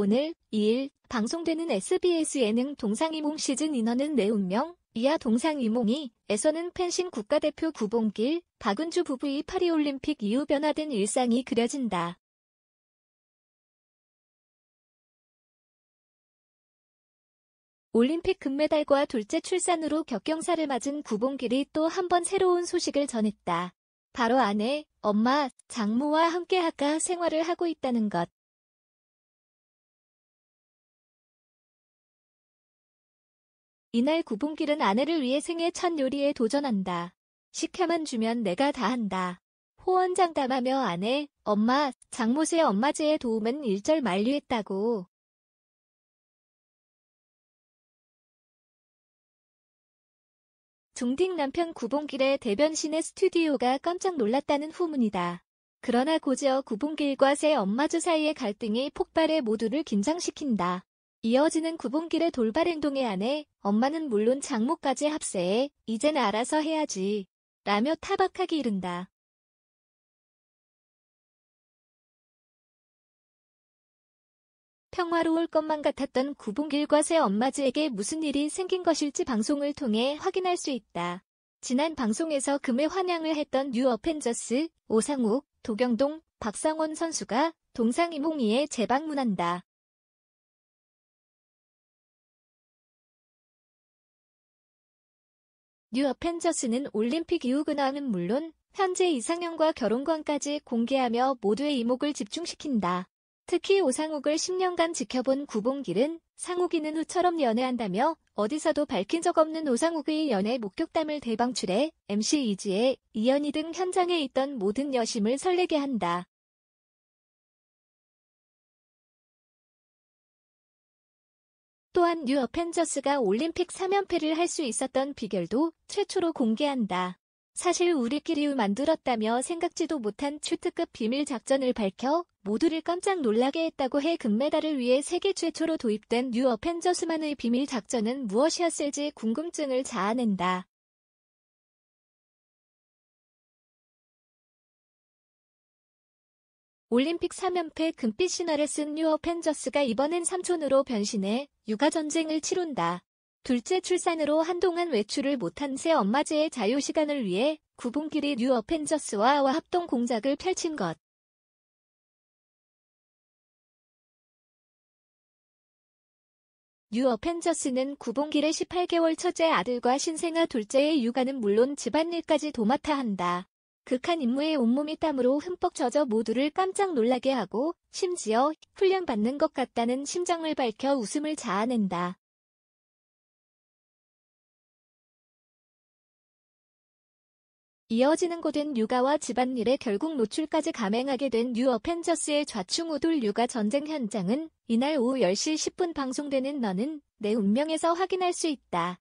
오늘 2일 방송되는 SBS 예능 동상이몽 시즌 인원은 내 운명 이하 동상이몽이 에서는 펜싱 국가대표 구봉길 박은주 부부의 파리올림픽 이후 변화된 일상이 그려진다. 올림픽 금메달과 둘째 출산으로 격경사를 맞은 구봉길이 또 한 번 새로운 소식을 전했다. 바로 아내, 엄마, 장모와 함께 학과 생활을 하고 있다는 것. 이날 구봉길은 아내를 위해 생애 첫 요리에 도전한다. 시켜만 주면 내가 다 한다. 호언장담하며 아내, 엄마, 장모세 엄마제의 도움은 일절 만류했다고. 중딩 남편 구봉길의 대변신의 스튜디오가 깜짝 놀랐다는 후문이다. 그러나 고지어 구봉길과 새 엄마주 사이의 갈등이 폭발해 모두를 긴장시킨다. 이어지는 구분길의 돌발 행동에 안해 엄마는 물론 장모까지 합세해 이젠 알아서 해야지 라며 타박하기 이른다. 평화로울 것만 같았던 구봉길과 새엄마지에게 무슨 일이 생긴 것일지 방송을 통해 확인할 수 있다. 지난 방송에서 금의 환영을 했던 뉴 어펜저스, 오상욱, 도경동, 박상원 선수가 동상 이몽이에 재방문한다. 뉴어펜저스는 올림픽 이후 근황은 물론 현재 이상형과 결혼관까지 공개하며 모두의 이목을 집중시킨다. 특히 오상욱을 10년간 지켜본 구봉길은 상욱이는 후처럼 연애한다며 어디서도 밝힌 적 없는 오상욱의 연애 목격담을 대방출해 MC 이지혜, 이연희 등 현장에 있던 모든 여심을 설레게 한다. 또한 뉴어펜저스가 올림픽 3연패를 할 수 있었던 비결도 최초로 공개한다. 사실 우리끼리 만들었다며 생각지도 못한 추트급 비밀 작전을 밝혀 모두를 깜짝 놀라게 했다고 해 금메달을 위해 세계 최초로 도입된 뉴어펜저스만의 비밀 작전은 무엇이었을지 궁금증을 자아낸다. 올림픽 3연패 금빛 신화를 쓴 뉴어 펜저스가 이번엔 삼촌으로 변신해 육아전쟁을 치룬다. 둘째 출산으로 한동안 외출을 못한 새 엄마제의 자유시간을 위해 구분길이 뉴어 펜저스와 합동 공작을 펼친 것. 뉴 어펜저스는 구봉길의 18개월 첫째 아들과 신생아 둘째의 육아는 물론 집안일까지 도맡아 한다. 극한 임무에 온몸이 땀으로 흠뻑 젖어 모두를 깜짝 놀라게 하고 심지어 훈련받는 것 같다는 심정을 밝혀 웃음을 자아낸다. 이어지는 고된 육아와 집안일에 결국 노출까지 감행하게 된 뉴어펜저스의 좌충우돌 육아 전쟁 현장은 이날 오후 10시 10분 방송되는 너는 내 운명에서 확인할 수 있다.